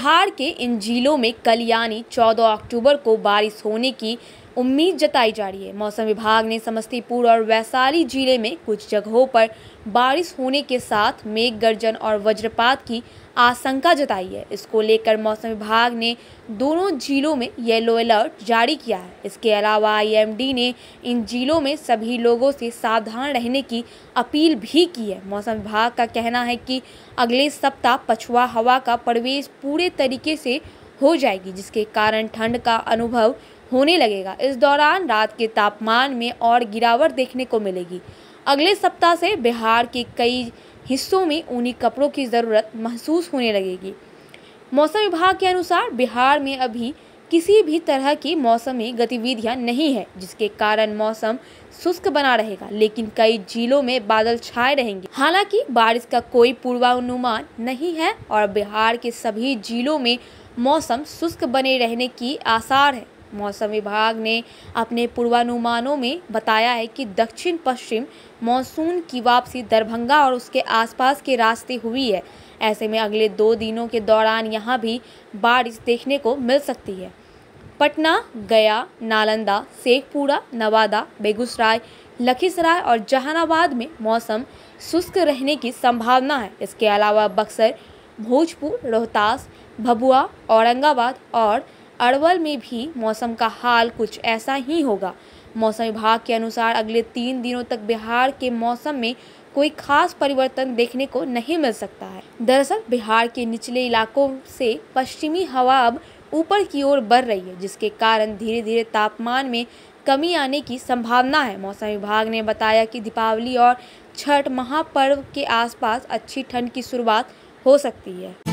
बिहार के इन जिलों में कल यानी 14 अक्टूबर को बारिश होने की उम्मीद जताई जा रही है मौसम विभाग ने समस्तीपुर और वैशाली जिले में कुछ जगहों पर बारिश होने के साथ मेघ गर्जन और वज्रपात की आशंका जताई है इसको लेकर मौसम विभाग ने दोनों जिलों में येलो अलर्ट जारी किया है इसके अलावा आईएमडी ने इन जिलों में सभी लोगों से सावधान रहने की अपील भी की है मौसम विभाग का कहना है कि अगले सप्ताह पछुआ हवा का प्रवेश पूरे तरीके से हो जाएगी जिसके कारण ठंड का अनुभव होने लगेगा इस दौरान रात के तापमान में और गिरावट देखने को मिलेगी अगले सप्ताह से बिहार के कई हिस्सों में ऊनी कपड़ों की ज़रूरत महसूस होने लगेगी मौसम विभाग के अनुसार बिहार में अभी किसी भी तरह की मौसमी गतिविधियां नहीं है जिसके कारण मौसम शुष्क बना रहेगा लेकिन कई जिलों में बादल छाए रहेंगे हालांकि बारिश का कोई पूर्वानुमान नहीं है और बिहार के सभी जिलों में मौसम शुष्क बने रहने की आसार है मौसम विभाग ने अपने पूर्वानुमानों में बताया है कि दक्षिण पश्चिम मानसून की वापसी दरभंगा और उसके आसपास के रास्ते हुई है ऐसे में अगले दो दिनों के दौरान यहाँ भी बारिश देखने को मिल सकती है पटना गया नालंदा शेखपुरा नवादा बेगूसराय लखीसराय और जहानाबाद में मौसम शुष्क रहने की संभावना है इसके अलावा बक्सर भोजपुर रोहतास भभुआ औरंगाबाद और अरवल में भी मौसम का हाल कुछ ऐसा ही होगा मौसम विभाग के अनुसार अगले तीन दिनों तक बिहार के मौसम में कोई खास परिवर्तन देखने को नहीं मिल सकता है दरअसल बिहार के निचले इलाकों से पश्चिमी हवा अब ऊपर की ओर बढ़ रही है जिसके कारण धीरे धीरे तापमान में कमी आने की संभावना है मौसम विभाग ने बताया कि दीपावली और छठ महापर्व के आसपास अच्छी ठंड की शुरुआत हो सकती है